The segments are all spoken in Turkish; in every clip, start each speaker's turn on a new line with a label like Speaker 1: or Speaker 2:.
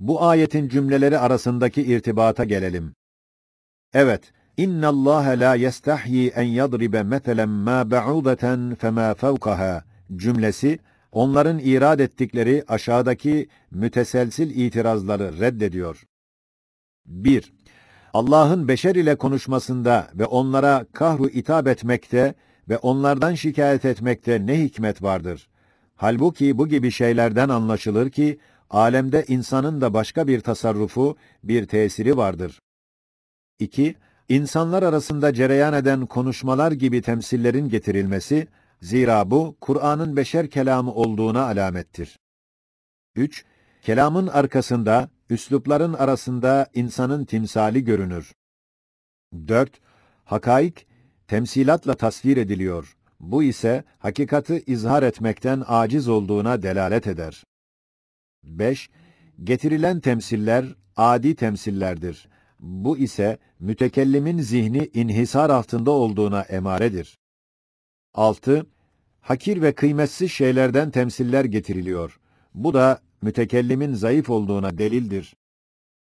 Speaker 1: Bu ayetin cümleleri arasındaki irtibata gelelim. Evet, inna Allah la yestahyi en yadribe meselen ma ba'udatan fema fawqaha cümlesi onların irad ettikleri aşağıdaki müteselsil itirazları reddediyor. 1. Allah'ın beşer ile konuşmasında ve onlara kahru itap etmekte ve onlardan şikayet etmekte ne hikmet vardır? Halbuki bu gibi şeylerden anlaşılır ki alemde insanın da başka bir tasarrufu, bir tesiri vardır. 2. İnsanlar arasında cereyan eden konuşmalar gibi temsillerin getirilmesi, zira bu, Kur'an'ın beşer kelamı olduğuna alamettir. 3. Kelamın arkasında, üslupların arasında insanın timsali görünür. 4. Hakaik, temsilatla tasvir ediliyor. Bu ise, hakikati izhar etmekten aciz olduğuna delalet eder. 5. Getirilen temsiller adi temsillerdir. Bu ise mütekellimin zihni inhisar altında olduğuna emaredir. 6. Hakir ve kıymetsiz şeylerden temsiller getiriliyor. Bu da mütekellimin zayıf olduğuna delildir.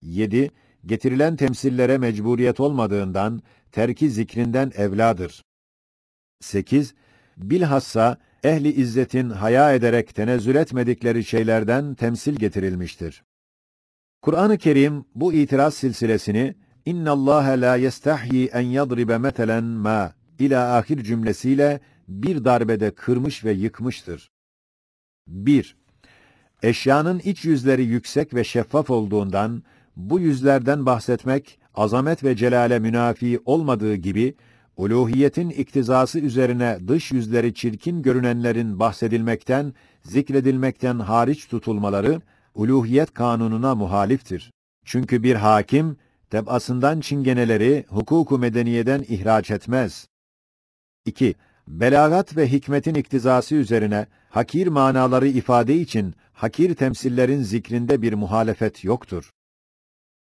Speaker 1: 7. Getirilen temsillere mecburiyet olmadığından terki zikrinden evladır. 8. Bilhassa ehli izzetin haya ederek tenezzül etmedikleri şeylerden temsil getirilmiştir. Kur'an-ı Kerim bu itiraz silsilesini inna Allah la yestahyi en yadribe metelen ma ila ahir cümlesiyle bir darbede kırmış ve yıkmıştır. 1. Eşyanın iç yüzleri yüksek ve şeffaf olduğundan bu yüzlerden bahsetmek azamet ve celale münafi olmadığı gibi uluhiyetin iktizası üzerine dış yüzleri çirkin görünenlerin bahsedilmekten, zikredilmekten hariç tutulmaları, uluhiyet kanununa muhaliftir. Çünkü bir hakim, tebasından çingeneleri hukuku medeniyeden ihraç etmez. 2. Belagat ve hikmetin iktizası üzerine hakir manaları ifade için hakir temsillerin zikrinde bir muhalefet yoktur.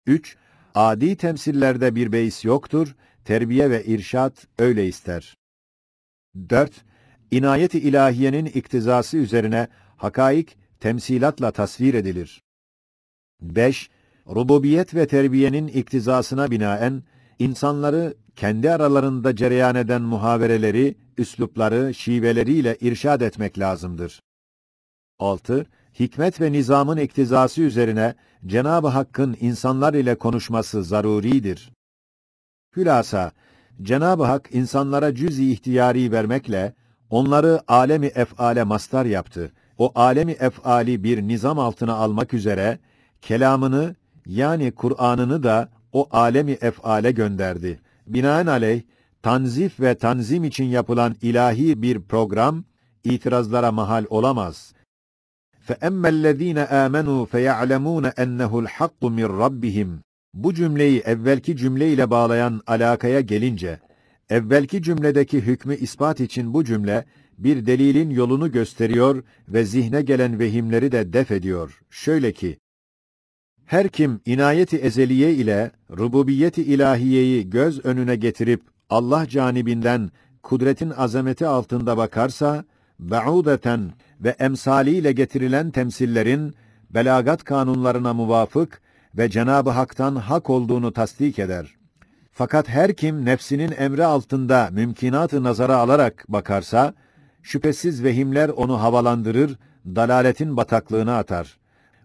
Speaker 1: 3. Adi temsillerde bir beis yoktur terbiye ve irşat öyle ister. 4. İnayeti ilahiyenin iktizası üzerine hakaik temsilatla tasvir edilir. 5. Rububiyet ve terbiyenin iktizasına binaen insanları kendi aralarında cereyan eden muhavereleri, üslupları, şiveleriyle irşad etmek lazımdır. 6. Hikmet ve nizamın iktizası üzerine Cenab-ı Hakk'ın insanlar ile konuşması zaruridir. Hülasa, Cenab-ı Hak insanlara cüz-i ihtiyari vermekle onları alemi ef'ale mastar yaptı. O alemi ef'ali bir nizam altına almak üzere kelamını yani Kur'an'ını da o alemi ef'ale gönderdi. Binaenaleyh tanzif ve tanzim için yapılan ilahi bir program itirazlara mahal olamaz. فَأَمَّا الَّذ۪ينَ آمَنُوا فَيَعْلَمُونَ اَنَّهُ الْحَقُّ مِنْ رَبِّهِمْ bu cümleyi evvelki cümle ile bağlayan alakaya gelince, evvelki cümledeki hükmü ispat için bu cümle, bir delilin yolunu gösteriyor ve zihne gelen vehimleri de def ediyor. Şöyle ki, her kim inayeti ezeliye ile rububiyeti ilahiyeyi göz önüne getirip Allah canibinden kudretin azameti altında bakarsa, be'udeten ve emsaliyle getirilen temsillerin belagat kanunlarına muvafık ve Cenabı Hak'tan hak olduğunu tasdik eder. Fakat her kim nefsinin emri altında mümkinatı nazara alarak bakarsa şüphesiz vehimler onu havalandırır, dalaletin bataklığına atar.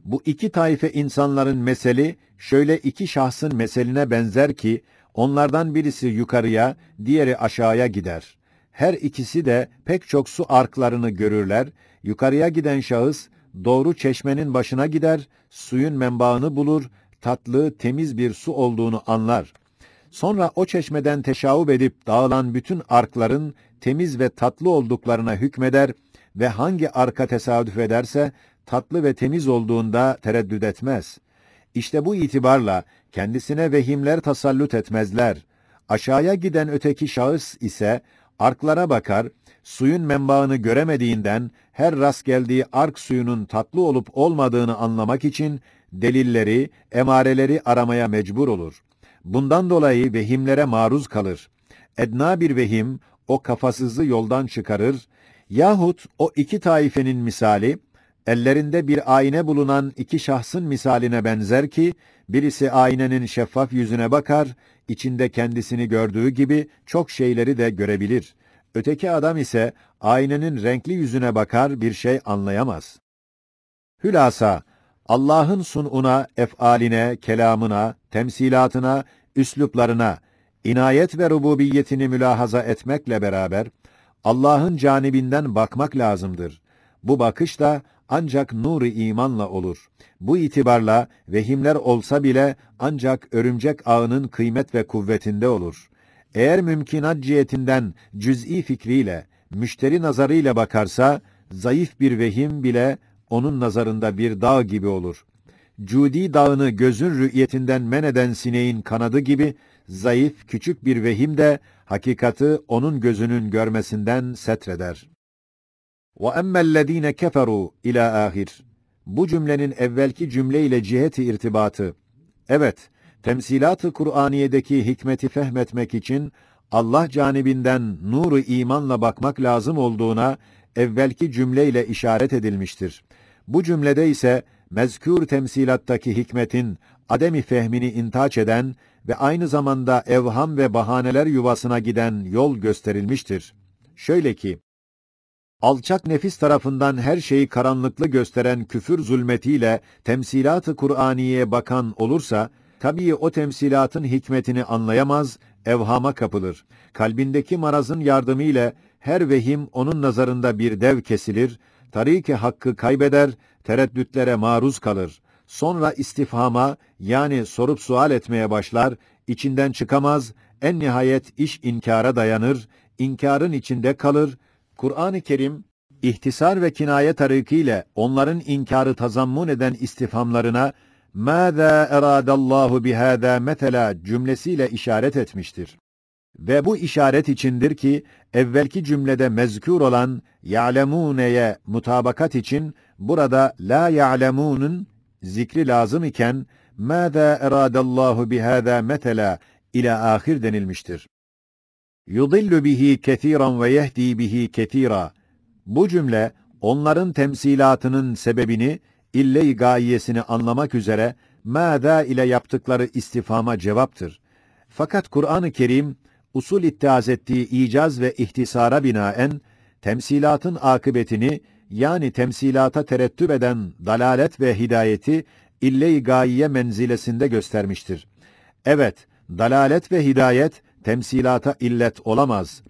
Speaker 1: Bu iki taife insanların meseli şöyle iki şahsın meseline benzer ki onlardan birisi yukarıya, diğeri aşağıya gider. Her ikisi de pek çok su arklarını görürler. Yukarıya giden şahıs doğru çeşmenin başına gider, suyun menbaını bulur, tatlı, temiz bir su olduğunu anlar. Sonra o çeşmeden teşavüp edip dağılan bütün arkların temiz ve tatlı olduklarına hükmeder ve hangi arka tesadüf ederse tatlı ve temiz olduğunda tereddüt etmez. İşte bu itibarla kendisine vehimler tasallut etmezler. Aşağıya giden öteki şahıs ise arklara bakar, suyun menbaını göremediğinden her rast geldiği ark suyunun tatlı olup olmadığını anlamak için delilleri, emareleri aramaya mecbur olur. Bundan dolayı vehimlere maruz kalır. Edna bir vehim o kafasızı yoldan çıkarır yahut o iki taifenin misali ellerinde bir ayna bulunan iki şahsın misaline benzer ki birisi aynanın şeffaf yüzüne bakar, içinde kendisini gördüğü gibi çok şeyleri de görebilir. Öteki adam ise aynenin renkli yüzüne bakar bir şey anlayamaz. Hülasa, Allah'ın sununa, efaline, kelamına, temsilatına, üsluplarına, inayet ve rububiyetini mülahaza etmekle beraber, Allah'ın canibinden bakmak lazımdır. Bu bakış da ancak nuru imanla olur. Bu itibarla vehimler olsa bile ancak örümcek ağının kıymet ve kuvvetinde olur. Eğer mümkinat cihetinden cüz'i fikriyle, müşteri nazarıyla bakarsa, zayıf bir vehim bile onun nazarında bir dağ gibi olur. Cudi dağını gözün rü'yetinden men eden sineğin kanadı gibi, zayıf küçük bir vehim de hakikati onun gözünün görmesinden setreder. وَاَمَّا الَّذ۪ينَ كَفَرُوا ila ahir. Bu cümlenin evvelki cümleyle ciheti irtibatı. Evet, temsilat-ı Kur'aniyedeki hikmeti fehmetmek için Allah canibinden nuru imanla bakmak lazım olduğuna evvelki cümleyle işaret edilmiştir. Bu cümlede ise mezkûr temsilattaki hikmetin ademi fehmini intaç eden ve aynı zamanda evham ve bahaneler yuvasına giden yol gösterilmiştir. Şöyle ki, alçak nefis tarafından her şeyi karanlıklı gösteren küfür zulmetiyle temsilat-ı Kur'aniye bakan olursa, Tabii o temsilatın hikmetini anlayamaz, evhama kapılır. Kalbindeki marazın yardımıyla her vehim onun nazarında bir dev kesilir, tariki hakkı kaybeder, tereddütlere maruz kalır. Sonra istifhama yani sorup sual etmeye başlar, içinden çıkamaz, en nihayet iş inkara dayanır, inkarın içinde kalır. Kur'an-ı Kerim ihtisar ve kinaye tarikiyle onların inkarı tazammun eden istifhamlarına ماذا أراد الله بهذا مثلا cümlesiyle işaret etmiştir. Ve bu işaret içindir ki evvelki cümlede mezkür olan ya'lemuneye mutabakat için burada la ya'lemunun zikri lazım iken ماذا أراد الله بهذا مثلا ile ahir denilmiştir. Yudillu bihi kesiran ve yehdi bihi ketira. Bu cümle onların temsilatının sebebini ille-i gayesini anlamak üzere mâdâ ile yaptıkları istifama cevaptır. Fakat Kur'an-ı Kerim usul ittihaz ettiği icaz ve ihtisara binaen temsilatın akıbetini yani temsilata terettüp eden dalalet ve hidayeti ille-i gayiye menzilesinde göstermiştir. Evet, dalalet ve hidayet temsilata illet olamaz.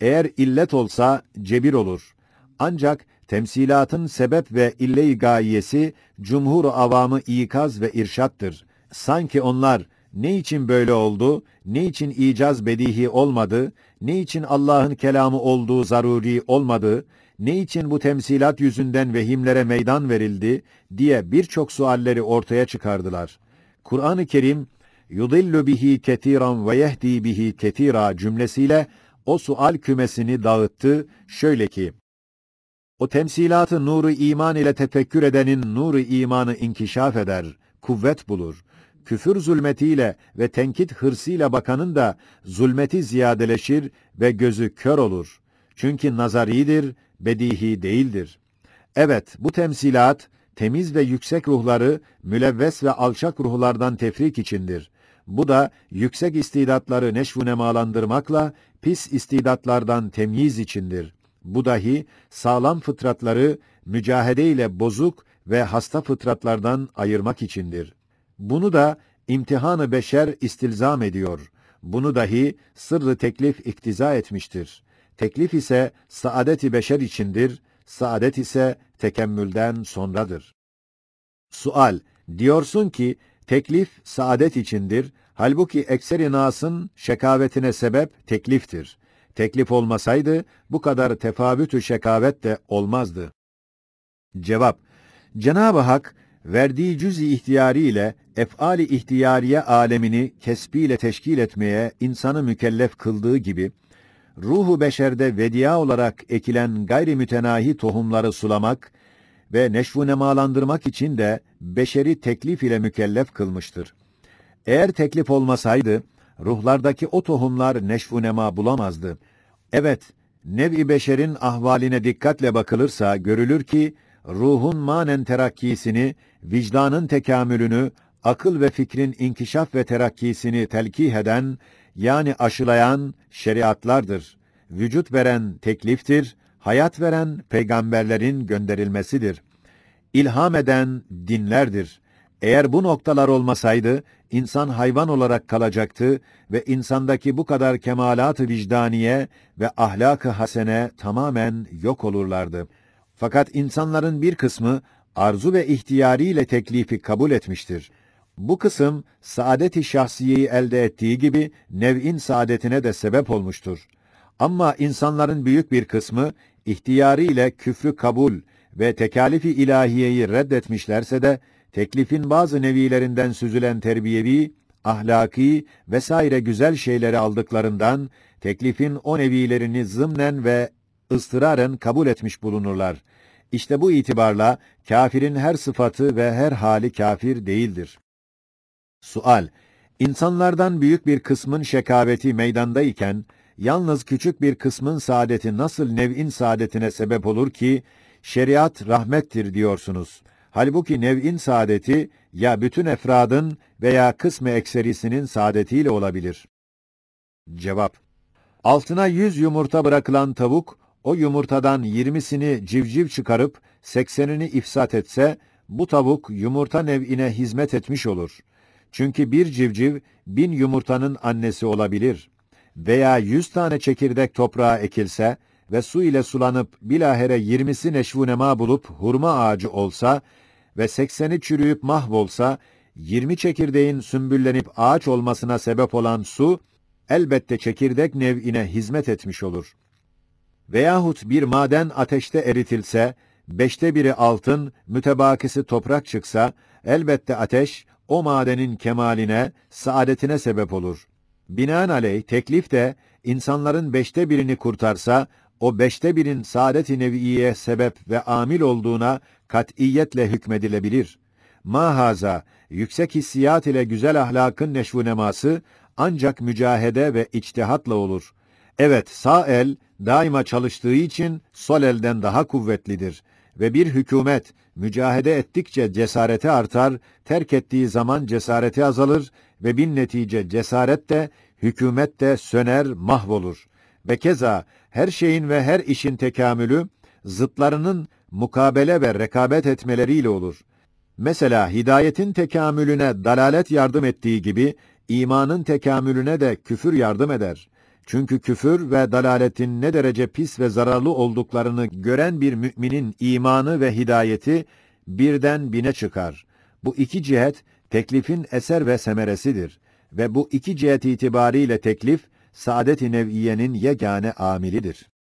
Speaker 1: Eğer illet olsa cebir olur. Ancak Temsilatın sebep ve ille-i gayesi cumhur avamı ikaz ve irşattır. Sanki onlar ne için böyle oldu, ne için icaz bedihi olmadı, ne için Allah'ın kelamı olduğu zaruri olmadı, ne için bu temsilat yüzünden vehimlere meydan verildi diye birçok sualleri ortaya çıkardılar. Kur'an-ı Kerim yudillu bihi ketiran ve yehdi bihi ketira cümlesiyle o sual kümesini dağıttı şöyle ki o temsilatı nuru iman ile tefekkür edenin nuru imanı inkişaf eder, kuvvet bulur. Küfür zulmetiyle ve tenkit hırsıyla bakanın da zulmeti ziyadeleşir ve gözü kör olur. Çünkü nazaridir, bedihi değildir. Evet, bu temsilat temiz ve yüksek ruhları mülevves ve alçak ruhlardan tefrik içindir. Bu da yüksek istidatları neşvunemalandırmakla pis istidatlardan temyiz içindir. Bu dahi sağlam fıtratları mücahede ile bozuk ve hasta fıtratlardan ayırmak içindir. Bunu da imtihanı beşer istilzam ediyor. Bunu dahi sırrı teklif iktiza etmiştir. Teklif ise saadeti beşer içindir, saadet ise tekemmülden sonradır. Sual: Diyorsun ki teklif saadet içindir, halbuki ekseri nasın şekavetine sebep tekliftir. Teklif olmasaydı bu kadar tefavütü şekavet de olmazdı. Cevap Cenab-ı Hak verdiği cüz-i ihtiyari ile ef'ali ihtiyariye alemini kesbiyle teşkil etmeye insanı mükellef kıldığı gibi ruhu beşerde vedia olarak ekilen gayri mütenahi tohumları sulamak ve neşvu nemalandırmak için de beşeri teklif ile mükellef kılmıştır. Eğer teklif olmasaydı ruhlardaki o tohumlar neşfunema bulamazdı. Evet, nev-i beşerin ahvaline dikkatle bakılırsa görülür ki, ruhun manen terakkisini, vicdanın tekamülünü, akıl ve fikrin inkişaf ve terakkisini telkih eden, yani aşılayan şeriatlardır. Vücut veren tekliftir, hayat veren peygamberlerin gönderilmesidir. İlham eden dinlerdir. Eğer bu noktalar olmasaydı, insan hayvan olarak kalacaktı ve insandaki bu kadar kemalat-ı vicdaniye ve ahlak-ı hasene tamamen yok olurlardı. Fakat insanların bir kısmı arzu ve ihtiyariyle teklifi kabul etmiştir. Bu kısım saadet-i şahsiyeyi elde ettiği gibi nev'in saadetine de sebep olmuştur. Ama insanların büyük bir kısmı ihtiyariyle küfrü kabul ve tekalifi ilahiyeyi reddetmişlerse de teklifin bazı nevilerinden süzülen terbiyevi, ahlaki vesaire güzel şeyleri aldıklarından teklifin o nevilerini zımnen ve ıstıraren kabul etmiş bulunurlar. İşte bu itibarla kafirin her sıfatı ve her hali kafir değildir. Sual: İnsanlardan büyük bir kısmın şekaveti meydandayken yalnız küçük bir kısmın saadeti nasıl nev'in saadetine sebep olur ki şeriat rahmettir diyorsunuz? Halbuki nev'in saadeti ya bütün efradın veya kısmı ekserisinin saadetiyle olabilir. Cevap Altına yüz yumurta bırakılan tavuk, o yumurtadan yirmisini civciv çıkarıp seksenini ifsat etse, bu tavuk yumurta nev'ine hizmet etmiş olur. Çünkü bir civciv bin yumurtanın annesi olabilir. Veya yüz tane çekirdek toprağa ekilse ve su ile sulanıp bilahere yirmisi neşvunema bulup hurma ağacı olsa, ve sekseni çürüyüp mahvolsa, yirmi çekirdeğin sümbüllenip ağaç olmasına sebep olan su, elbette çekirdek nev'ine hizmet etmiş olur. Veyahut bir maden ateşte eritilse, beşte biri altın, mütebakisi toprak çıksa, elbette ateş, o madenin kemaline, saadetine sebep olur. Binaenaleyh teklif de, insanların beşte birini kurtarsa, o beşte birin saadet-i neviye sebep ve amil olduğuna kat'iyetle hükmedilebilir. Mahaza, yüksek hissiyat ile güzel ahlakın neşvu neması ancak mücahede ve içtihatla olur. Evet, sağ el daima çalıştığı için sol elden daha kuvvetlidir ve bir hükümet mücahede ettikçe cesareti artar, terk ettiği zaman cesareti azalır ve bin netice cesaret de hükümet de söner, mahvolur. Ve keza her şeyin ve her işin tekamülü zıtlarının mukabele ve rekabet etmeleriyle olur. Mesela hidayetin tekamülüne dalalet yardım ettiği gibi imanın tekamülüne de küfür yardım eder. Çünkü küfür ve dalaletin ne derece pis ve zararlı olduklarını gören bir müminin imanı ve hidayeti birden bine çıkar. Bu iki cihet teklifin eser ve semeresidir ve bu iki cihet itibariyle teklif saadet-i nev'iyenin yegane amilidir.